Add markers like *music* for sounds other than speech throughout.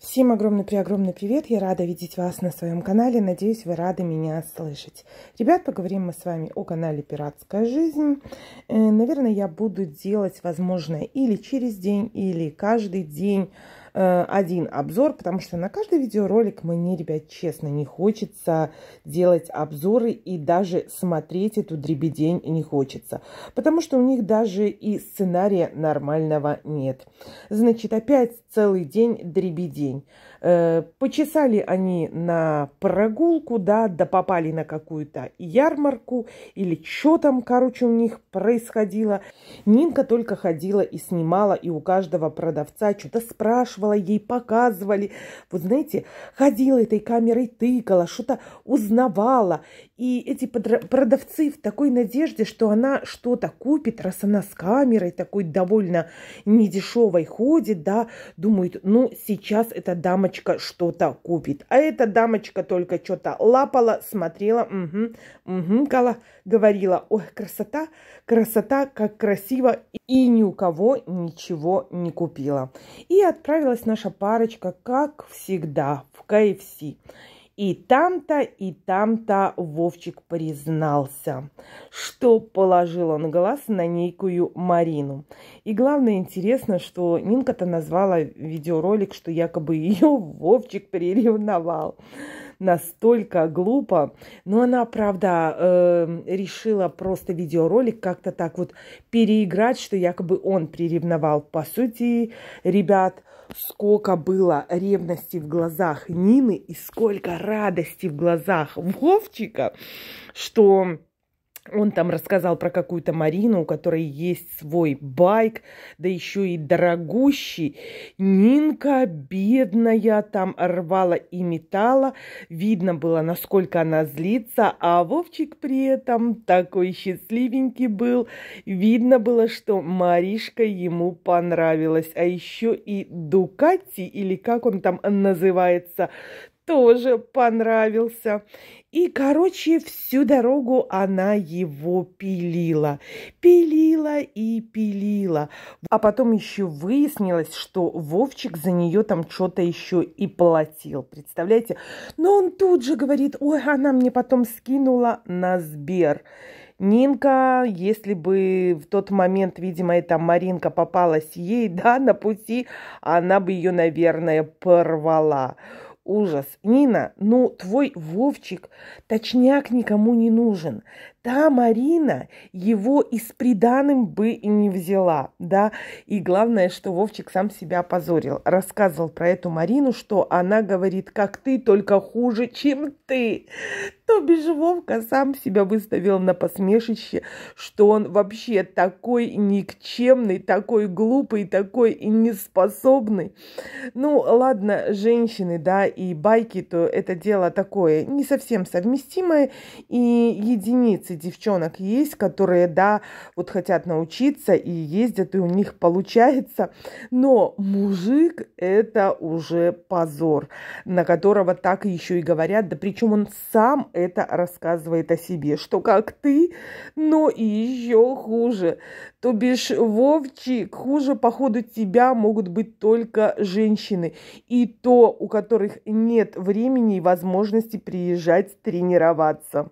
Всем огромный-преогромный привет! Я рада видеть вас на своем канале. Надеюсь, вы рады меня слышать. Ребят, поговорим мы с вами о канале «Пиратская жизнь». Э, наверное, я буду делать, возможно, или через день, или каждый день Э, один обзор, потому что на каждый видеоролик мне, ребят, честно, не хочется делать обзоры и даже смотреть эту дребедень не хочется, потому что у них даже и сценария нормального нет. Значит, опять целый день дребедень. Э, почесали они на прогулку, да, да попали на какую-то ярмарку или что там, короче, у них происходило. Нинка только ходила и снимала, и у каждого продавца что-то спрашивала, спрашивала ей, показывали. Вот знаете, ходила этой камерой, тыкала, что-то узнавала. И эти продавцы в такой надежде, что она что-то купит, раз она с камерой такой довольно недешевой ходит, да, думают, ну, сейчас эта дамочка что-то купит. А эта дамочка только что-то лапала, смотрела, угу, угу, кала, говорила, ой, красота, красота, как красиво, и ни у кого ничего не купила. И отправилась наша парочка, как всегда, в КФС. И там-то, и там-то Вовчик признался, что положил он глаз на некую Марину. И главное интересно, что Нинка-то назвала видеоролик, что якобы ее Вовчик приревновал настолько глупо. Но она, правда, э, решила просто видеоролик как-то так вот переиграть, что якобы он приревновал. По сути, ребят, сколько было ревности в глазах Нины и сколько радости в глазах Вовчика, что он там рассказал про какую-то Марину, у которой есть свой байк, да еще и дорогущий. Нинка, бедная, там рвала и металла. Видно было, насколько она злится, а Вовчик при этом такой счастливенький был. Видно было, что Маришка ему понравилась. А еще и Дукати, или как он там называется, тоже понравился. И, короче, всю дорогу она его пилила. Пилила и пилила. А потом еще выяснилось, что Вовчик за нее там что-то еще и платил. Представляете? Но он тут же говорит, ой, она мне потом скинула на Сбер. Нинка, если бы в тот момент, видимо, эта Маринка попалась ей, да, на пути, она бы ее, наверное, порвала. Ужас. Нина, ну твой Вовчик, точняк никому не нужен та Марина его и с приданым бы и не взяла, да. И главное, что Вовчик сам себя опозорил. Рассказывал про эту Марину, что она говорит, как ты, только хуже, чем ты. То бишь Вовка сам себя выставил на посмешище, что он вообще такой никчемный, такой глупый, такой и неспособный. Ну, ладно, женщины, да, и байки, то это дело такое не совсем совместимое, и единицы девчонок есть, которые, да, вот хотят научиться и ездят, и у них получается. Но мужик – это уже позор, на которого так еще и говорят. Да причем он сам это рассказывает о себе, что как ты, но и еще хуже. То бишь, Вовчик, хуже походу тебя могут быть только женщины. И то, у которых нет времени и возможности приезжать тренироваться.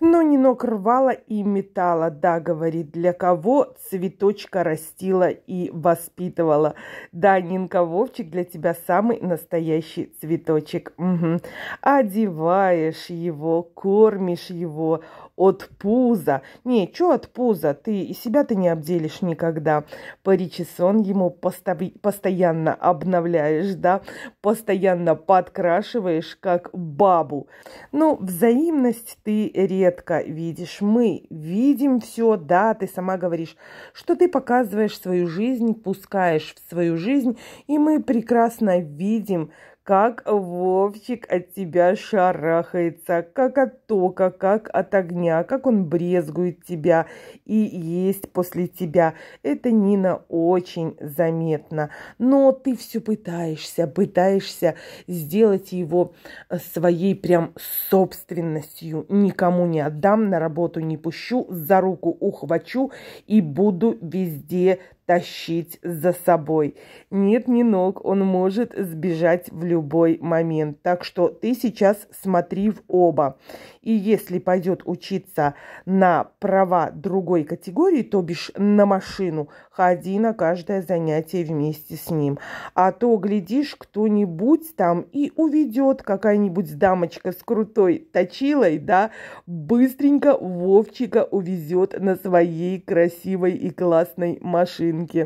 Но не ног рвала и метала, да, говорит, для кого цветочка растила и воспитывала. Да, Нинка Вовчик для тебя самый настоящий цветочек. Угу. Одеваешь его, кормишь его от пуза. Не, чё от пуза? Ты и себя ты не обделишь никогда. Паричесон ему постав- постоянно обновляешь, да, постоянно подкрашиваешь, как бабу. Ну, взаимность ты редко видишь. Мы видим все, да, ты сама говоришь, что ты показываешь свою жизнь, пускаешь в свою жизнь, и мы прекрасно видим, как Вовчик от тебя шарахается, как от тока, как от огня, как он брезгует тебя и есть после тебя. Это, Нина, очень заметно. Но ты все пытаешься, пытаешься сделать его э, своей прям собственностью. Никому не отдам, на работу не пущу, за руку ухвачу и буду везде тащить за собой. Нет ни ног, он может сбежать в любой момент. Так что ты сейчас смотри в оба. И если пойдет учиться на права другой категории, то бишь на машину, ходи на каждое занятие вместе с ним. А то, глядишь, кто-нибудь там и уведет какая-нибудь дамочка с крутой точилой, да, быстренько Вовчика увезет на своей красивой и классной машине рынке.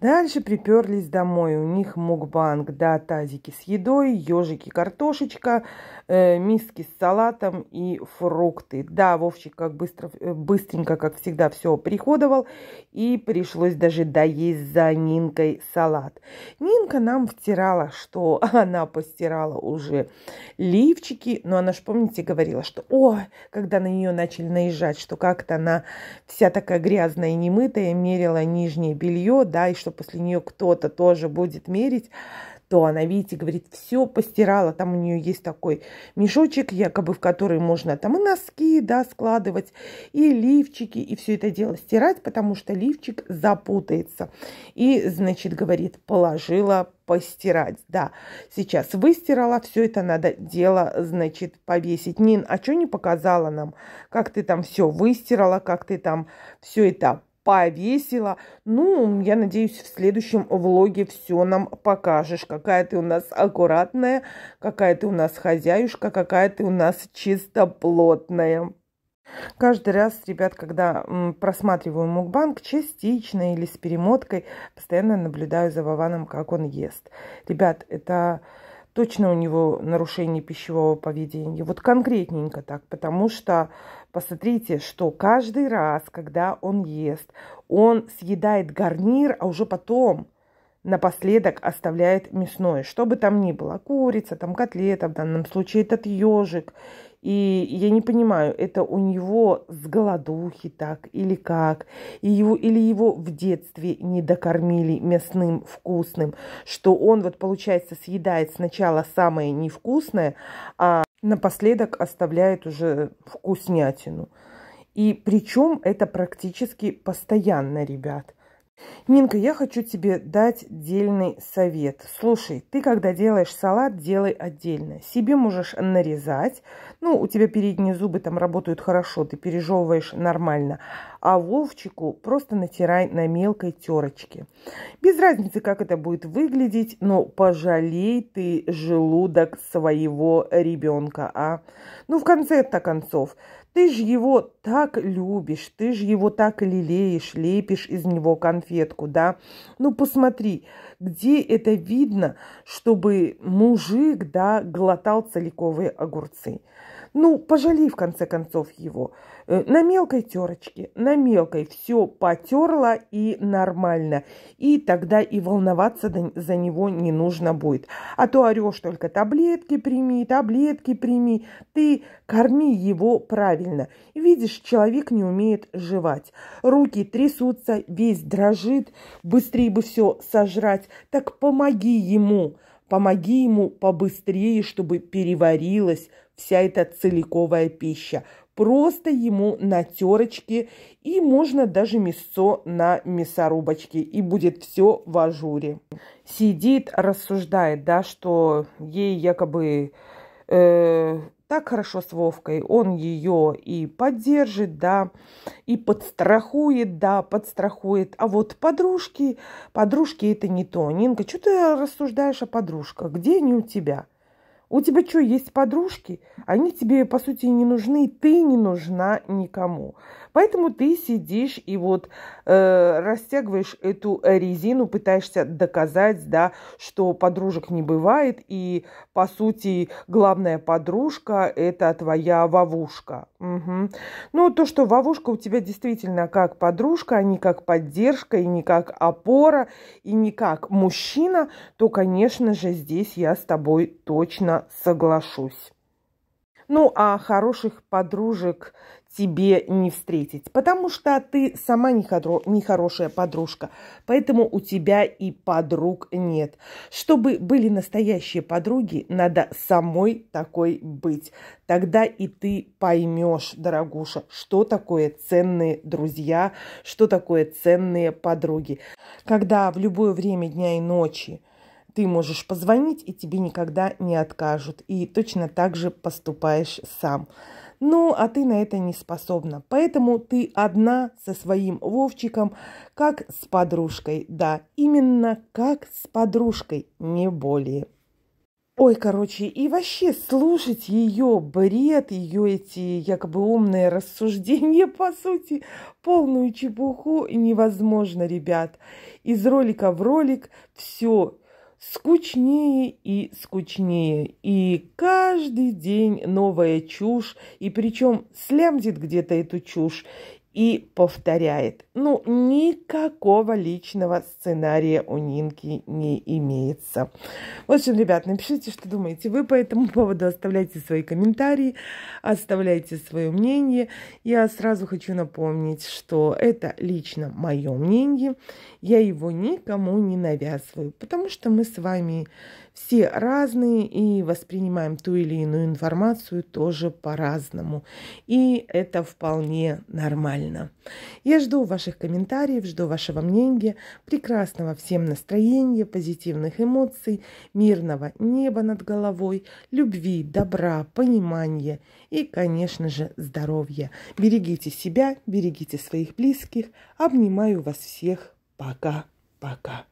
Дальше приперлись домой. У них мукбанг, да, тазики с едой, ежики, картошечка, э, миски с салатом и фрукты. Да, Вовчик как быстро, э, быстренько, как всегда, все приходовал. И пришлось даже доесть за Нинкой салат. Нинка нам втирала, что *laughs* она постирала уже лифчики. Но она же, помните, говорила, что, о, когда на нее начали наезжать, что как-то она вся такая грязная и немытая, мерила нижнее белье, да, и что что после нее кто-то тоже будет мерить, то она, видите, говорит, все постирала, там у нее есть такой мешочек, якобы в который можно там и носки, да, складывать, и лифчики, и все это дело стирать, потому что лифчик запутается. И, значит, говорит, положила постирать, да. Сейчас выстирала, все это надо дело, значит, повесить. Нин, а что не показала нам, как ты там все выстирала, как ты там все это повесила. Ну, я надеюсь, в следующем влоге все нам покажешь. Какая ты у нас аккуратная, какая ты у нас хозяюшка, какая ты у нас чистоплотная. Каждый раз, ребят, когда просматриваю мукбанк частично или с перемоткой, постоянно наблюдаю за Вованом, как он ест. Ребят, это точно у него нарушение пищевого поведения. Вот конкретненько так, потому что посмотрите, что каждый раз, когда он ест, он съедает гарнир, а уже потом напоследок оставляет мясное, что бы там ни было, курица, там котлета, в данном случае этот ежик – и я не понимаю, это у него с голодухи так или как, и его, или его в детстве не докормили мясным вкусным, что он вот получается съедает сначала самое невкусное, а напоследок оставляет уже вкуснятину. И причем это практически постоянно, ребят. Нинка, я хочу тебе дать дельный совет. Слушай, ты когда делаешь салат, делай отдельно. Себе можешь нарезать. Ну, у тебя передние зубы там работают хорошо, ты пережевываешь нормально. А Вовчику просто натирай на мелкой терочке. Без разницы, как это будет выглядеть, но пожалей ты желудок своего ребенка, а? Ну, в конце-то концов, ты ж его так любишь, ты ж его так лелеешь, лепишь из него конфетку, да? Ну посмотри, где это видно, чтобы мужик, да, глотал целиковые огурцы? Ну, пожалей в конце концов его. Э, на мелкой терочке, на мелкой все потерло и нормально. И тогда и волноваться за него не нужно будет. А то орешь только таблетки прими, таблетки прими. Ты корми его правильно. Видишь, человек не умеет жевать. Руки трясутся, весь дрожит, быстрее бы все сожрать. Так помоги ему Помоги ему побыстрее, чтобы переварилась вся эта целиковая пища. Просто ему на терочке и можно даже мясо на мясорубочке. И будет все в ажуре. Сидит, рассуждает, да, что ей якобы э, так хорошо с Вовкой. Он ее и поддержит, да, и подстрахует, да, подстрахует. А вот подружки, подружки это не то. Нинка, что ты рассуждаешь о подружках? Где они у тебя? У тебя что, есть подружки? Они тебе, по сути, не нужны, ты не нужна никому. Поэтому ты сидишь и вот э, растягиваешь эту резину, пытаешься доказать, да, что подружек не бывает, и, по сути, главная подружка – это твоя вовушка. Угу. Ну, то, что вовушка у тебя действительно как подружка, а не как поддержка, и не как опора, и не как мужчина, то, конечно же, здесь я с тобой точно соглашусь. Ну, а хороших подружек тебе не встретить, потому что ты сама нехорошая подружка, поэтому у тебя и подруг нет. Чтобы были настоящие подруги, надо самой такой быть. Тогда и ты поймешь, дорогуша, что такое ценные друзья, что такое ценные подруги. Когда в любое время дня и ночи ты можешь позвонить, и тебе никогда не откажут. И точно так же поступаешь сам. Ну, а ты на это не способна. Поэтому ты одна со своим Вовчиком, как с подружкой. Да, именно как с подружкой, не более. Ой, короче, и вообще слушать ее бред, ее эти якобы умные рассуждения, *laughs* по сути, полную чепуху невозможно, ребят. Из ролика в ролик все скучнее и скучнее. И каждый день новая чушь, и причем слямзит где-то эту чушь и повторяет. Ну, никакого личного сценария у Нинки не имеется. В общем, ребят, напишите, что думаете вы по этому поводу. Оставляйте свои комментарии, оставляйте свое мнение. Я сразу хочу напомнить, что это лично мое мнение. Я его никому не навязываю, потому что мы с вами все разные и воспринимаем ту или иную информацию тоже по-разному. И это вполне нормально. Я жду ваших ваших комментариев, жду вашего мнения, прекрасного всем настроения, позитивных эмоций, мирного неба над головой, любви, добра, понимания и, конечно же, здоровья. Берегите себя, берегите своих близких. Обнимаю вас всех. Пока-пока.